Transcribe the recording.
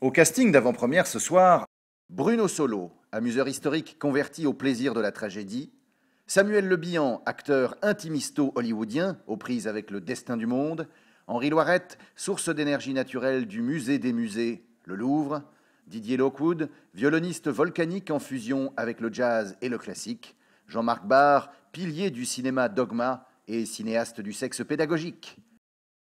Au casting d'avant-première ce soir, Bruno Solo, amuseur historique converti au plaisir de la tragédie, Samuel Le Bihan, acteur intimisto-hollywoodien aux prises avec le destin du monde, Henri Loirette, source d'énergie naturelle du musée des musées, le Louvre, Didier Lockwood, violoniste volcanique en fusion avec le jazz et le classique, Jean-Marc Barr, pilier du cinéma dogma et cinéaste du sexe pédagogique.